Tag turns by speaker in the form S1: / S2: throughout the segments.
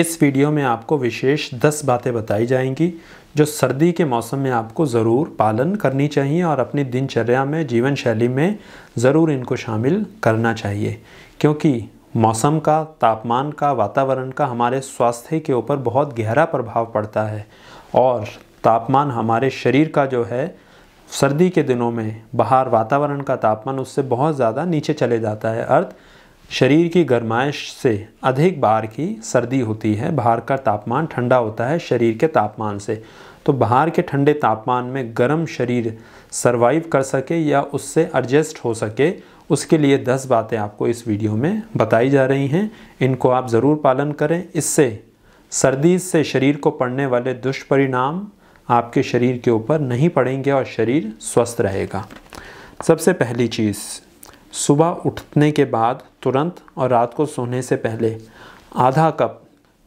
S1: इस वीडियो में आपको विशेष 10 बातें बताई जाएंगी जो सर्दी के मौसम में आपको ज़रूर पालन करनी चाहिए और अपनी दिनचर्या में जीवन शैली में ज़रूर इनको शामिल करना चाहिए क्योंकि मौसम का तापमान का वातावरण का हमारे स्वास्थ्य के ऊपर बहुत गहरा प्रभाव पड़ता है और तापमान हमारे शरीर का जो है सर्दी के दिनों में बाहर वातावरण का तापमान उससे बहुत ज़्यादा नीचे चले जाता है अर्थ शरीर की गर्माइश से अधिक बाहर की सर्दी होती है बाहर का तापमान ठंडा होता है शरीर के तापमान से तो बाहर के ठंडे तापमान में गर्म शरीर सरवाइव कर सके या उससे एडजस्ट हो सके उसके लिए 10 बातें आपको इस वीडियो में बताई जा रही हैं इनको आप ज़रूर पालन करें इससे सर्दी से शरीर को पड़ने वाले दुष्परिणाम आपके शरीर के ऊपर नहीं पड़ेंगे और शरीर स्वस्थ रहेगा सबसे पहली चीज़ सुबह उठने के बाद तुरंत और रात को सोने से पहले आधा कप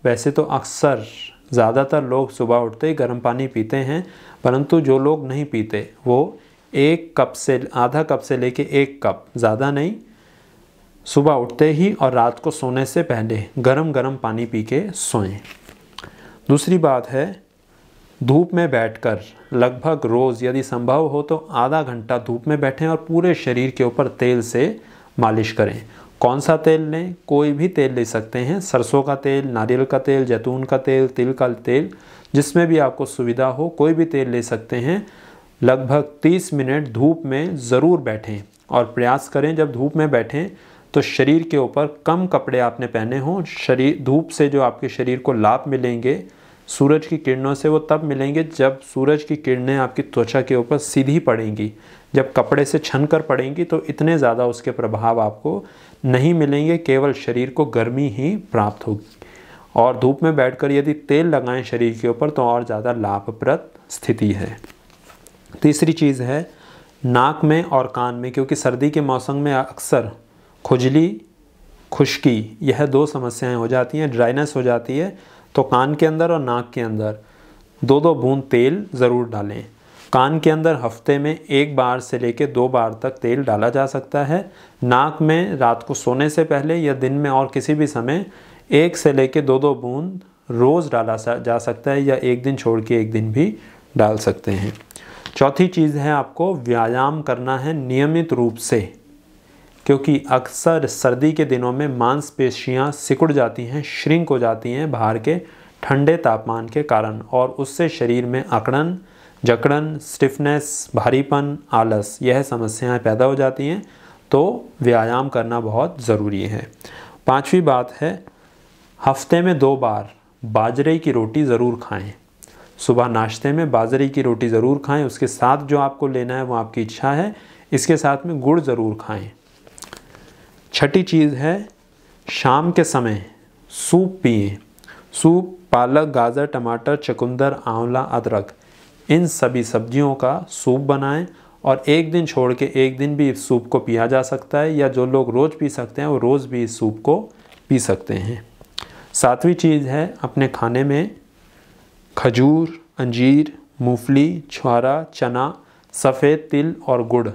S1: वैसे तो अक्सर ज़्यादातर लोग सुबह उठते ही गर्म पानी पीते हैं परंतु जो लोग नहीं पीते वो एक कप से आधा कप से लेके एक कप ज़्यादा नहीं सुबह उठते ही और रात को सोने से पहले गरम गरम पानी पी के सोएं दूसरी बात है धूप में बैठकर लगभग रोज़ यदि संभव हो तो आधा घंटा धूप में बैठें और पूरे शरीर के ऊपर तेल से मालिश करें कौन सा तेल लें कोई भी तेल ले सकते हैं सरसों का तेल नारियल का तेल जैतून का तेल तिल का तेल जिसमें भी आपको सुविधा हो कोई भी तेल ले सकते हैं लगभग 30 मिनट धूप में ज़रूर बैठें और प्रयास करें जब धूप में बैठें तो शरीर के ऊपर कम कपड़े आपने पहने हों शरीर धूप से जो आपके शरीर को लाभ मिलेंगे सूरज की किरणों से वो तब मिलेंगे जब सूरज की किरणें आपकी त्वचा के ऊपर सीधी पड़ेंगी जब कपड़े से छन कर पड़ेंगी तो इतने ज़्यादा उसके प्रभाव आपको नहीं मिलेंगे केवल शरीर को गर्मी ही प्राप्त होगी और धूप में बैठकर यदि तेल लगाएं शरीर के ऊपर तो और ज़्यादा लाभप्रद स्थिति है तीसरी चीज़ है नाक में और कान में क्योंकि सर्दी के मौसम में अक्सर खुजली खुश्की यह दो समस्याएं हो जाती हैं ड्राइनेस हो जाती है तो कान के अंदर और नाक के अंदर दो दो बूंद तेल ज़रूर डालें कान के अंदर हफ्ते में एक बार से लेकर दो बार तक तेल डाला जा सकता है नाक में रात को सोने से पहले या दिन में और किसी भी समय एक से लेकर दो दो बूंद रोज़ डाला जा सकता है या एक दिन छोड़ के एक दिन भी डाल सकते हैं चौथी चीज़ है आपको व्यायाम करना है नियमित रूप से क्योंकि अक्सर सर्दी के दिनों में मांसपेशियां सिकुड़ जाती हैं श्रिंक हो जाती हैं बाहर के ठंडे तापमान के कारण और उससे शरीर में अकड़न जकड़न स्टिफनेस भारीपन आलस यह समस्याएं पैदा हो जाती हैं तो व्यायाम करना बहुत ज़रूरी है पांचवी बात है हफ्ते में दो बार बाजरे की रोटी ज़रूर खाएं सुबह नाश्ते में बाजरे की रोटी ज़रूर खाएं उसके साथ जो आपको लेना है वो आपकी इच्छा है इसके साथ में गुड़ ज़रूर खाएं छठी चीज़ है शाम के समय सूप पिए सूप पालक गाजर टमाटर चकुंदर आंवला अदरक इन सभी सब्जियों का सूप बनाएं और एक दिन छोड़ के एक दिन भी इस सूप को पिया जा सकता है या जो लोग रोज़ पी सकते हैं वो रोज़ भी इस सूप को पी सकते हैं सातवीं चीज़ है अपने खाने में खजूर अंजीर मूंगफली छुहारा चना सफ़ेद तिल और गुड़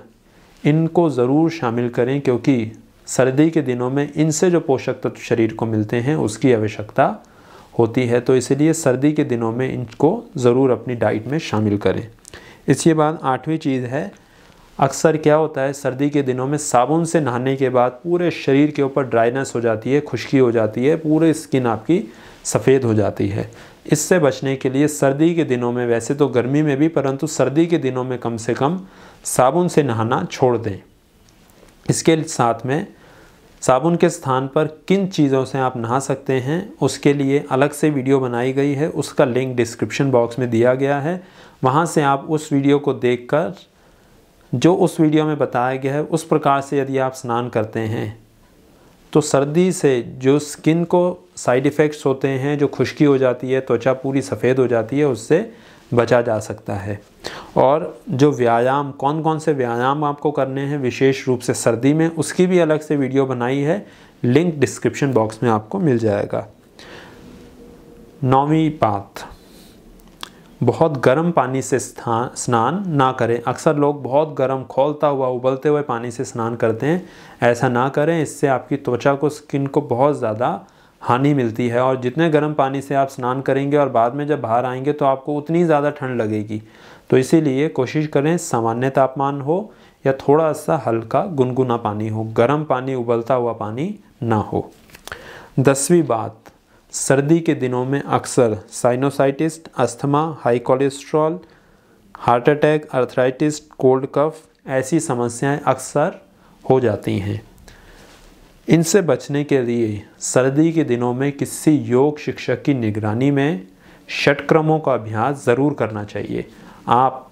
S1: इनको ज़रूर शामिल करें क्योंकि सर्दी के दिनों में इनसे जो पोषक तत्व शरीर को मिलते हैं उसकी आवश्यकता होती है तो इसलिए सर्दी के दिनों में इनको ज़रूर अपनी डाइट में शामिल करें इसके बाद आठवीं चीज़ है अक्सर क्या होता है सर्दी के दिनों में साबुन से नहाने के बाद पूरे शरीर के ऊपर ड्राइनेस हो जाती है खुश्की हो जाती है पूरे स्किन आपकी सफ़ेद हो जाती है इससे बचने के लिए सर्दी के दिनों में वैसे तो गर्मी में भी परंतु सर्दी के दिनों में कम से कम साबुन से नहाना छोड़ दें इसके साथ में साबुन के स्थान पर किन चीज़ों से आप नहा सकते हैं उसके लिए अलग से वीडियो बनाई गई है उसका लिंक डिस्क्रिप्शन बॉक्स में दिया गया है वहाँ से आप उस वीडियो को देखकर जो उस वीडियो में बताया गया है उस प्रकार से यदि आप स्नान करते हैं तो सर्दी से जो स्किन को साइड इफ़ेक्ट्स होते हैं जो खुश्की हो जाती है त्वचा पूरी सफ़ेद हो जाती है उससे बचा जा सकता है और जो व्यायाम कौन कौन से व्यायाम आपको करने हैं विशेष रूप से सर्दी में उसकी भी अलग से वीडियो बनाई है लिंक डिस्क्रिप्शन बॉक्स में आपको मिल जाएगा नौवीं बात बहुत गर्म पानी से स्नान ना करें अक्सर लोग बहुत गर्म खोलता हुआ उबलते हुए पानी से स्नान करते हैं ऐसा ना करें इससे आपकी त्वचा को स्किन को बहुत ज़्यादा हानि मिलती है और जितने गर्म पानी से आप स्नान करेंगे और बाद में जब बाहर आएंगे तो आपको उतनी ज़्यादा ठंड लगेगी तो इसीलिए कोशिश करें सामान्य तापमान हो या थोड़ा सा हल्का गुनगुना पानी हो गर्म पानी उबलता हुआ पानी ना हो दसवीं बात सर्दी के दिनों में अक्सर sinusitis asthma high cholesterol heart attack arthritis cold cough ऐसी समस्याएं अक्सर हो जाती हैं इनसे बचने के लिए सर्दी के दिनों में किसी योग शिक्षक की निगरानी में षटक्रमों का अभ्यास ज़रूर करना चाहिए आप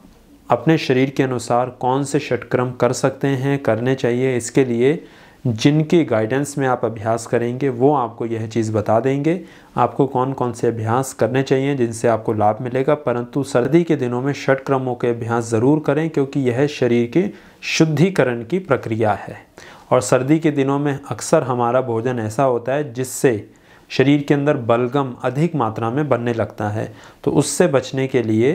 S1: अपने शरीर के अनुसार कौन से षटक्रम कर सकते हैं करने चाहिए इसके लिए जिनकी गाइडेंस में आप अभ्यास करेंगे वो आपको यह चीज़ बता देंगे आपको कौन कौन से अभ्यास करने चाहिए जिनसे आपको लाभ मिलेगा परंतु सर्दी के दिनों में षटक्रमों के अभ्यास ज़रूर करें क्योंकि यह शरीर के शुद्धिकरण की प्रक्रिया है और सर्दी के दिनों में अक्सर हमारा भोजन ऐसा होता है जिससे शरीर के अंदर बलगम अधिक मात्रा में बनने लगता है तो उससे बचने के लिए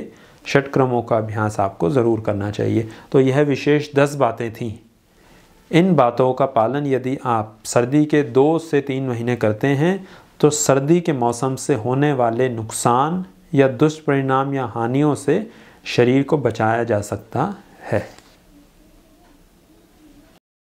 S1: षटक्रमों का अभ्यास आपको ज़रूर करना चाहिए तो यह विशेष दस बातें थीं इन बातों का पालन यदि आप सर्दी के दो से तीन महीने करते हैं तो सर्दी के मौसम से होने वाले नुकसान या दुष्परिणाम या हानियों से शरीर को बचाया जा सकता है